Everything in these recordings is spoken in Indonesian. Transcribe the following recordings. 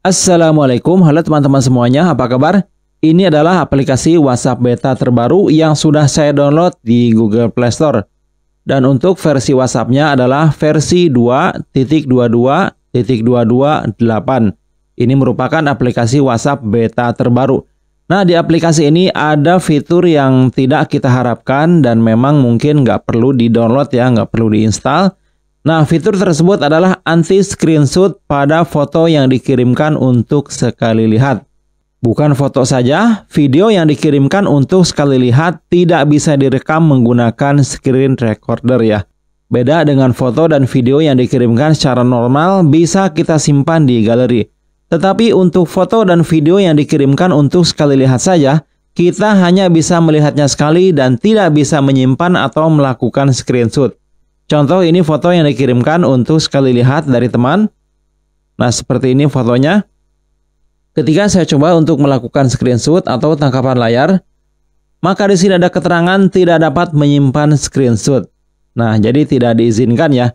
Assalamualaikum, halo teman-teman semuanya, apa kabar? Ini adalah aplikasi WhatsApp Beta terbaru yang sudah saya download di Google Play Store. Dan untuk versi WhatsApp-nya adalah versi 2.22.228. Ini merupakan aplikasi WhatsApp Beta terbaru. Nah, di aplikasi ini ada fitur yang tidak kita harapkan dan memang mungkin nggak perlu di-download ya, nggak perlu di-install. Nah, fitur tersebut adalah anti screenshot pada foto yang dikirimkan untuk sekali lihat. Bukan foto saja, video yang dikirimkan untuk sekali lihat tidak bisa direkam menggunakan screen recorder ya. Beda dengan foto dan video yang dikirimkan secara normal bisa kita simpan di galeri. Tetapi untuk foto dan video yang dikirimkan untuk sekali lihat saja, kita hanya bisa melihatnya sekali dan tidak bisa menyimpan atau melakukan screenshot. Contoh ini foto yang dikirimkan untuk sekali lihat dari teman. Nah, seperti ini fotonya. Ketika saya coba untuk melakukan screenshot atau tangkapan layar, maka di sini ada keterangan tidak dapat menyimpan screenshot. Nah, jadi tidak diizinkan ya.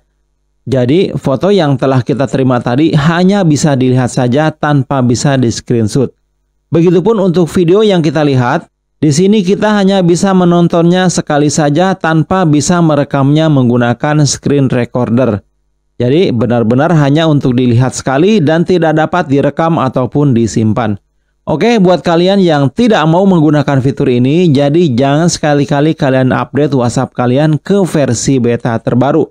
Jadi, foto yang telah kita terima tadi hanya bisa dilihat saja tanpa bisa di screenshot. Begitupun untuk video yang kita lihat, di sini kita hanya bisa menontonnya sekali saja tanpa bisa merekamnya menggunakan screen recorder. Jadi benar-benar hanya untuk dilihat sekali dan tidak dapat direkam ataupun disimpan. Oke, buat kalian yang tidak mau menggunakan fitur ini, jadi jangan sekali-kali kalian update WhatsApp kalian ke versi beta terbaru.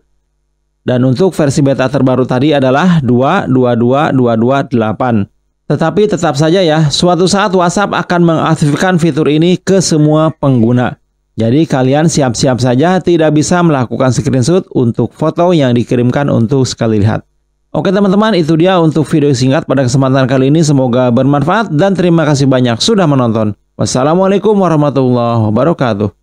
Dan untuk versi beta terbaru tadi adalah 222228. Tetapi tetap saja ya, suatu saat WhatsApp akan mengaktifkan fitur ini ke semua pengguna. Jadi kalian siap-siap saja tidak bisa melakukan screenshot untuk foto yang dikirimkan untuk sekali lihat. Oke teman-teman, itu dia untuk video singkat pada kesempatan kali ini. Semoga bermanfaat dan terima kasih banyak sudah menonton. Wassalamualaikum warahmatullahi wabarakatuh.